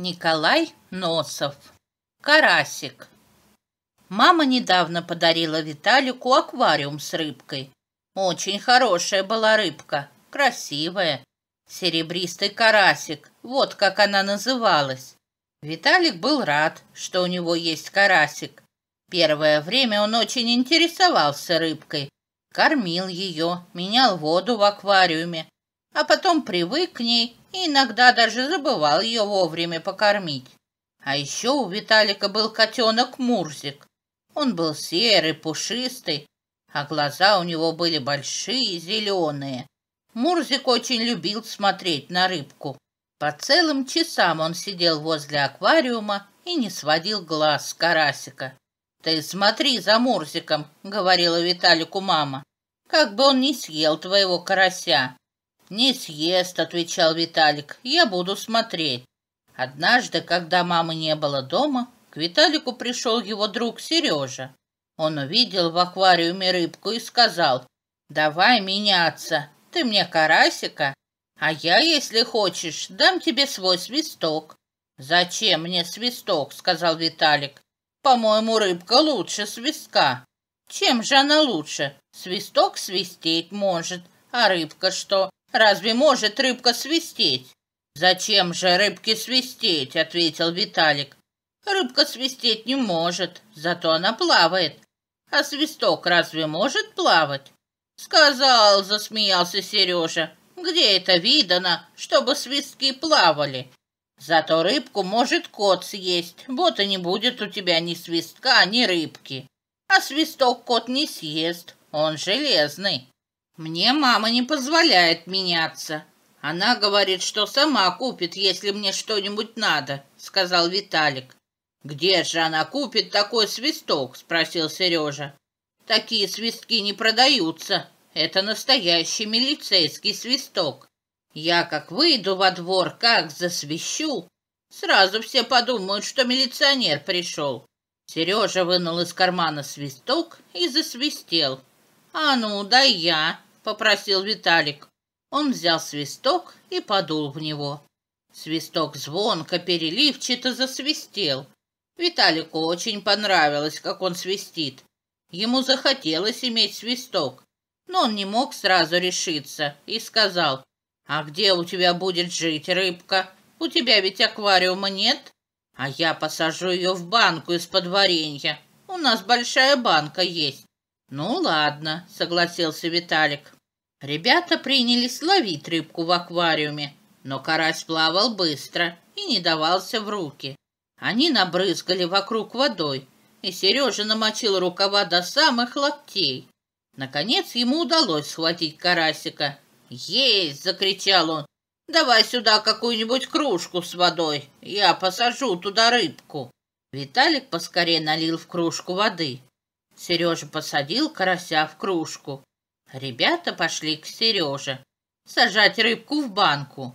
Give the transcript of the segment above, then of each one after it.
Николай Носов. Карасик. Мама недавно подарила Виталику аквариум с рыбкой. Очень хорошая была рыбка, красивая. Серебристый карасик, вот как она называлась. Виталик был рад, что у него есть карасик. Первое время он очень интересовался рыбкой. Кормил ее, менял воду в аквариуме а потом привык к ней и иногда даже забывал ее вовремя покормить. А еще у Виталика был котенок Мурзик. Он был серый, пушистый, а глаза у него были большие, зеленые. Мурзик очень любил смотреть на рыбку. По целым часам он сидел возле аквариума и не сводил глаз с карасика. «Ты смотри за Мурзиком», — говорила Виталику мама, — «как бы он не съел твоего карася». «Не съест», — отвечал Виталик, — «я буду смотреть». Однажды, когда мамы не было дома, к Виталику пришел его друг Сережа. Он увидел в аквариуме рыбку и сказал, «Давай меняться, ты мне карасика, а я, если хочешь, дам тебе свой свисток». «Зачем мне свисток?» — сказал Виталик. «По-моему, рыбка лучше свистка». «Чем же она лучше? Свисток свистеть может, а рыбка что?» Разве может рыбка свистеть? Зачем же рыбке свистеть, ответил Виталик. Рыбка свистеть не может, зато она плавает. А свисток разве может плавать? Сказал, засмеялся Сережа. Где это видано, чтобы свистки плавали? Зато рыбку может кот съесть, вот и не будет у тебя ни свистка, ни рыбки. А свисток кот не съест, он железный. Мне мама не позволяет меняться. Она говорит, что сама купит, если мне что-нибудь надо, сказал Виталик. Где же она купит такой свисток? спросил Сережа. Такие свистки не продаются. Это настоящий милицейский свисток. Я как выйду во двор, как засвищу, сразу все подумают, что милиционер пришел. Сережа вынул из кармана свисток и засвистел. «А ну, да я!» попросил Виталик. Он взял свисток и подул в него. Свисток звонко, переливчато засвистел. Виталику очень понравилось, как он свистит. Ему захотелось иметь свисток, но он не мог сразу решиться и сказал, «А где у тебя будет жить рыбка? У тебя ведь аквариума нет, а я посажу ее в банку из-под варенья. У нас большая банка есть». «Ну ладно», — согласился Виталик. Ребята принялись ловить рыбку в аквариуме, но карась плавал быстро и не давался в руки. Они набрызгали вокруг водой, и Сережа намочил рукава до самых локтей. Наконец ему удалось схватить карасика. «Есть!» — закричал он. «Давай сюда какую-нибудь кружку с водой, я посажу туда рыбку». Виталик поскорее налил в кружку воды. Сережа посадил карася в кружку. Ребята пошли к Сереже сажать рыбку в банку.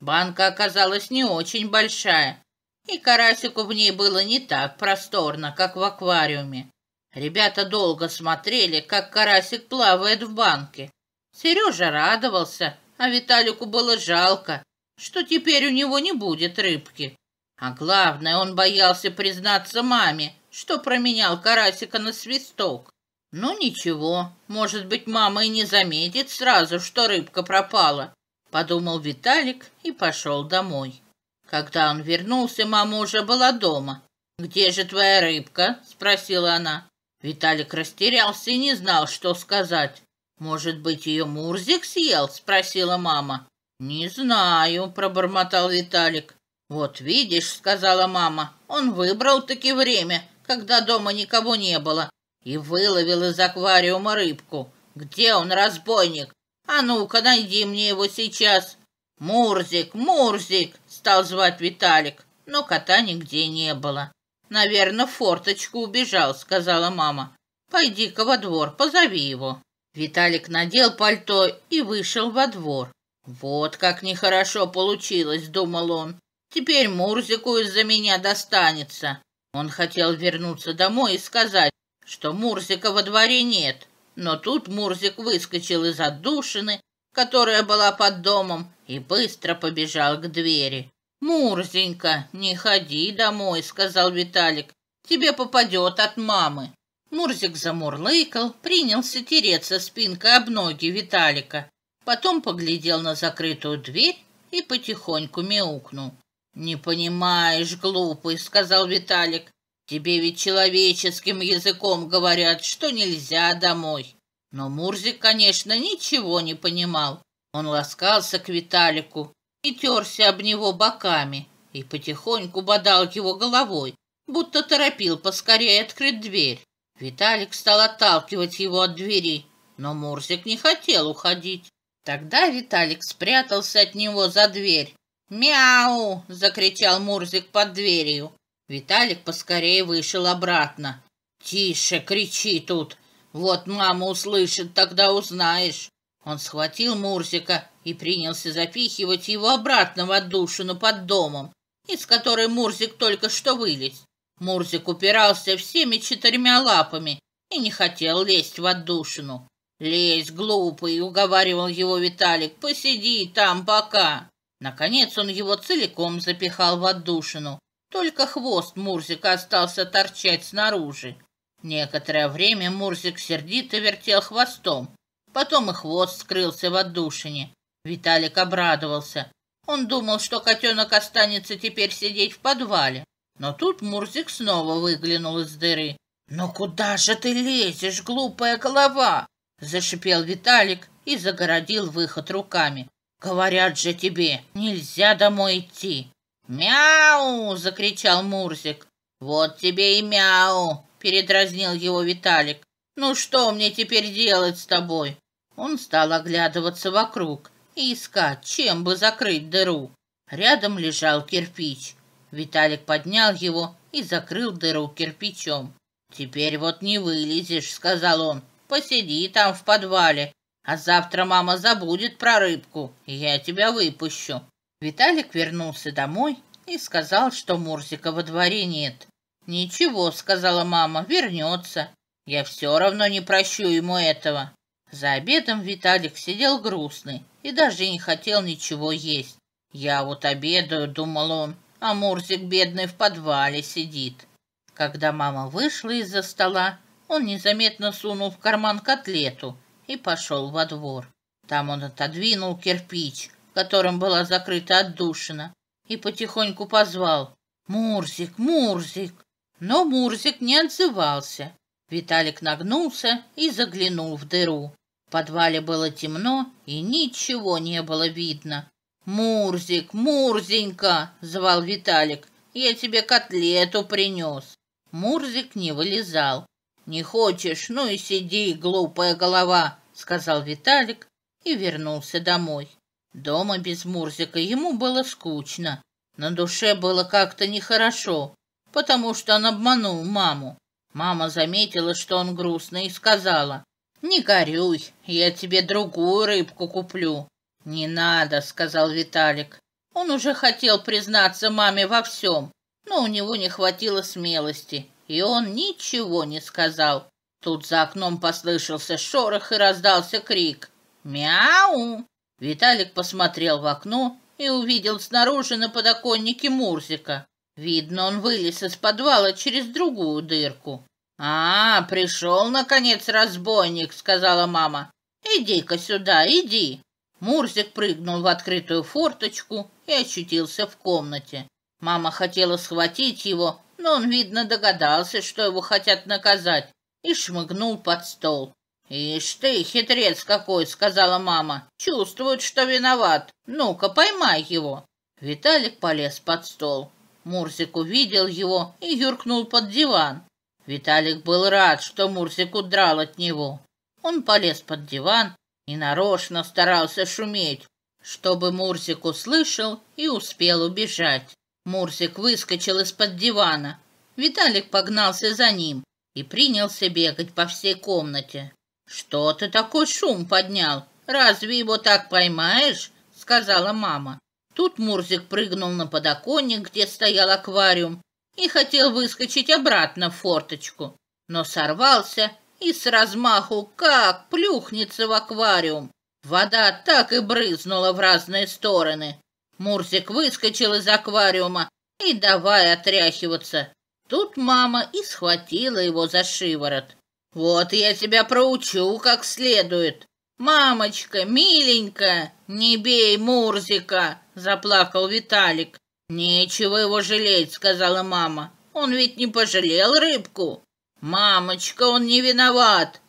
Банка оказалась не очень большая, и карасику в ней было не так просторно, как в аквариуме. Ребята долго смотрели, как карасик плавает в банке. Сережа радовался, а Виталику было жалко, что теперь у него не будет рыбки. А главное, он боялся признаться маме, что променял карасика на свисток. Ну ничего, может быть, мама и не заметит сразу, что рыбка пропала, подумал Виталик и пошел домой. Когда он вернулся, мама уже была дома. «Где же твоя рыбка?» – спросила она. Виталик растерялся и не знал, что сказать. «Может быть, ее Мурзик съел?» – спросила мама. «Не знаю», – пробормотал Виталик. «Вот видишь», – сказала мама, – «он выбрал-таки время, когда дома никого не было и выловил из аквариума рыбку. Где он, разбойник? А ну-ка, найди мне его сейчас. Мурзик, Мурзик, стал звать Виталик, но кота нигде не было. Наверное, форточку убежал, сказала мама. Пойди-ка во двор, позови его. Виталик надел пальто и вышел во двор. Вот как нехорошо получилось, думал он. Теперь Мурзику из-за меня достанется. Он хотел вернуться домой и сказать, что Мурзика во дворе нет. Но тут Мурзик выскочил из отдушины, которая была под домом, и быстро побежал к двери. «Мурзенька, не ходи домой», — сказал Виталик. «Тебе попадет от мамы». Мурзик замурлыкал, принялся тереться спинкой об ноги Виталика. Потом поглядел на закрытую дверь и потихоньку мяукнул. «Не понимаешь, глупый», — сказал Виталик. Тебе ведь человеческим языком говорят, что нельзя домой. Но Мурзик, конечно, ничего не понимал. Он ласкался к Виталику и терся об него боками и потихоньку бодал его головой, будто торопил поскорее открыть дверь. Виталик стал отталкивать его от двери, но Мурзик не хотел уходить. Тогда Виталик спрятался от него за дверь. «Мяу!» — закричал Мурзик под дверью. Виталик поскорее вышел обратно. «Тише, кричи тут! Вот мама услышит, тогда узнаешь!» Он схватил Мурзика и принялся запихивать его обратно в отдушину под домом, из которой Мурзик только что вылез. Мурзик упирался всеми четырьмя лапами и не хотел лезть в отдушину. «Лезь, глупый!» — уговаривал его Виталик. «Посиди там пока!» Наконец он его целиком запихал в отдушину. Только хвост Мурзика остался торчать снаружи. Некоторое время Мурзик сердито вертел хвостом. Потом и хвост скрылся в отдушине. Виталик обрадовался. Он думал, что котенок останется теперь сидеть в подвале. Но тут Мурзик снова выглянул из дыры. Но «Ну куда же ты лезешь, глупая голова?» Зашипел Виталик и загородил выход руками. «Говорят же тебе, нельзя домой идти!» «Мяу!» — закричал Мурзик. «Вот тебе и мяу!» — передразнил его Виталик. «Ну что мне теперь делать с тобой?» Он стал оглядываться вокруг и искать, чем бы закрыть дыру. Рядом лежал кирпич. Виталик поднял его и закрыл дыру кирпичом. «Теперь вот не вылезешь», — сказал он. «Посиди там в подвале, а завтра мама забудет про рыбку, и я тебя выпущу». Виталик вернулся домой и сказал, что Мурзика во дворе нет. «Ничего», — сказала мама, — «вернется. Я все равно не прощу ему этого». За обедом Виталик сидел грустный и даже не хотел ничего есть. «Я вот обедаю», — думал он, — «а Мурзик бедный в подвале сидит». Когда мама вышла из-за стола, он незаметно сунул в карман котлету и пошел во двор. Там он отодвинул кирпич — которым была закрыта отдушина, и потихоньку позвал «Мурзик, Мурзик!». Но Мурзик не отзывался. Виталик нагнулся и заглянул в дыру. В подвале было темно, и ничего не было видно. «Мурзик, Мурзенька!» — звал Виталик. «Я тебе котлету принес!» Мурзик не вылезал. «Не хочешь? Ну и сиди, глупая голова!» — сказал Виталик и вернулся домой. Дома без Мурзика ему было скучно. На душе было как-то нехорошо, потому что он обманул маму. Мама заметила, что он грустный, и сказала, «Не горюй, я тебе другую рыбку куплю». «Не надо», — сказал Виталик. Он уже хотел признаться маме во всем, но у него не хватило смелости, и он ничего не сказал. Тут за окном послышался шорох и раздался крик. «Мяу!» Виталик посмотрел в окно и увидел снаружи на подоконнике Мурзика. Видно, он вылез из подвала через другую дырку. «А, пришел, наконец, разбойник», — сказала мама. «Иди-ка сюда, иди». Мурзик прыгнул в открытую форточку и очутился в комнате. Мама хотела схватить его, но он, видно, догадался, что его хотят наказать, и шмыгнул под стол. «Ишь ты, хитрец какой!» — сказала мама. «Чувствует, что виноват. Ну-ка, поймай его!» Виталик полез под стол. Мурзик увидел его и юркнул под диван. Виталик был рад, что Мурзик удрал от него. Он полез под диван и нарочно старался шуметь, чтобы Мурзик услышал и успел убежать. Мурзик выскочил из-под дивана. Виталик погнался за ним и принялся бегать по всей комнате. «Что ты такой шум поднял? Разве его так поймаешь?» — сказала мама. Тут Мурзик прыгнул на подоконник, где стоял аквариум, и хотел выскочить обратно в форточку, но сорвался и с размаху как плюхнется в аквариум. Вода так и брызнула в разные стороны. Мурзик выскочил из аквариума и давай отряхиваться. Тут мама и схватила его за шиворот. Вот я тебя проучу как следует. Мамочка, миленькая, не бей Мурзика, заплакал Виталик. Нечего его жалеть, сказала мама. Он ведь не пожалел рыбку. Мамочка, он не виноват.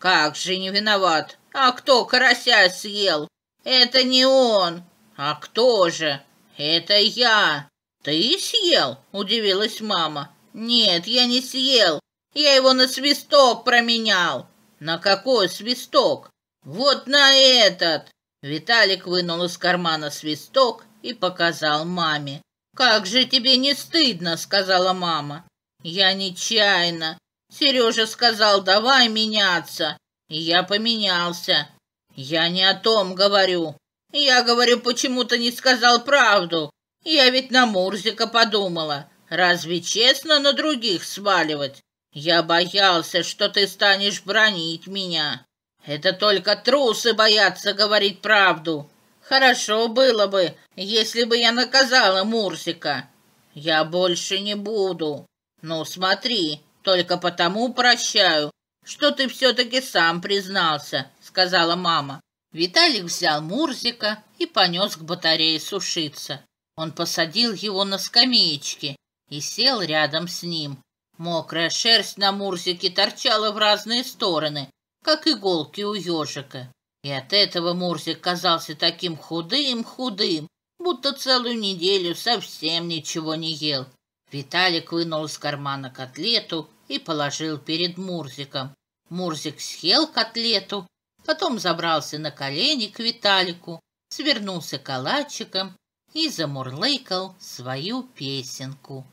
Как же не виноват? А кто карася съел? Это не он. А кто же? Это я. Ты съел? Удивилась мама. Нет, я не съел. Я его на свисток променял. На какой свисток? Вот на этот. Виталик вынул из кармана свисток и показал маме. Как же тебе не стыдно, сказала мама. Я нечаянно. Сережа сказал, давай меняться. И я поменялся. Я не о том говорю. Я говорю, почему-то не сказал правду. Я ведь на Мурзика подумала. Разве честно на других сваливать? Я боялся, что ты станешь бронить меня. Это только трусы боятся говорить правду. Хорошо было бы, если бы я наказала Мурсика. Я больше не буду. Ну, смотри, только потому прощаю, что ты все-таки сам признался, сказала мама. Виталик взял Мурзика и понес к батарее сушиться. Он посадил его на скамеечке и сел рядом с ним. Мокрая шерсть на Мурзике торчала в разные стороны, как иголки у ежика. И от этого Мурзик казался таким худым-худым, будто целую неделю совсем ничего не ел. Виталик вынул из кармана котлету и положил перед Мурзиком. Мурзик съел котлету, потом забрался на колени к Виталику, свернулся калачиком и замурлыкал свою песенку.